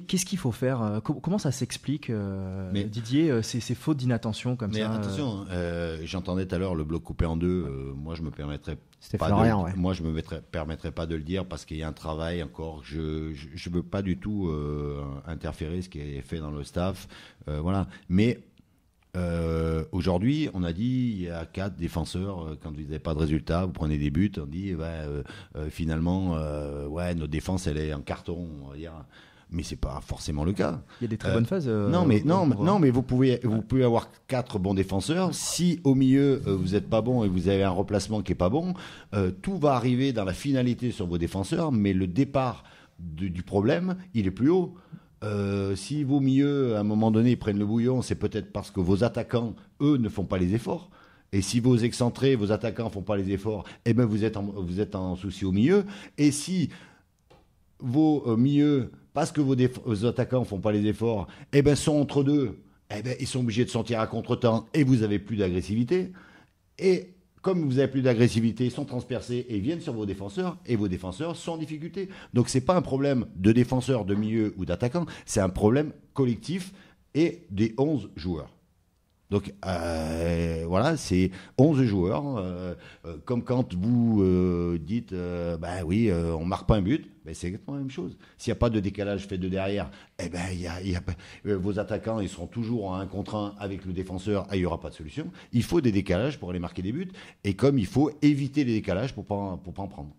Qu'est-ce qu'il faut faire euh, Comment ça s'explique, euh, mais, Didier, euh, c'est faute d'inattention comme ça Attention, j'entendais tout à l'heure le bloc coupé en deux. moi, je me permettrais pas Moi, je me permettrais pas de le dire parce qu'il y a un travail encore. Je ne veux pas du tout interférer ce qui est fait dans le staff. voilà, mais aujourd'hui, on a dit il y a quatre défenseurs. quand vous n'avez pas de résultat, vous prenez des buts. On dit finalement, ouais, notre défense elle est en carton. On va dire mais c'est pas forcément le cas. Il y a des très bonnes phases. Euh, non, mais non, mais vous pouvez vous pouvez avoir quatre bons défenseurs. Si au milieu euh, vous n'êtes pas bon et vous avez un remplacement qui est pas bon, euh, tout va arriver dans la finalité sur vos défenseurs, mais le départ du problème, il est plus haut. si vos milieux, à un moment donné, prennent le bouillon, c'est peut-être parce que vos attaquants, eux, ne font pas les efforts. Et si vos excentrés, vos attaquants font pas les efforts, eh ben vous êtes vous êtes en souci au milieu. Et si vos milieux parce que vos, attaquants attaquants font pas les efforts, eh ben sont entre deux, eh ben, ils sont obligés de sortir à contre-temps et vous avez plus d'agressivité. Et comme vous avez plus d'agressivité, ils sont transpercés et viennent sur vos défenseurs et vos défenseurs sont en difficulté. Donc ce n'est pas un problème de défenseurs, de milieu ou d'attaquants, c'est un problème collectif et des 11 joueurs. Donc euh, voilà, c'est 11 joueurs. Euh, euh, comme quand vous dites, ben oui, on marque pas un but, ben c'est exactement la même chose. S'il n'y a pas de décalage fait de derrière, eh ben, vos attaquants ils seront toujours en 1 contre 1 avec le défenseur, il n'y aura pas de solution. Il faut des décalages pour aller marquer des buts, et comme il faut éviter les décalages pour ne pour pas en prendre.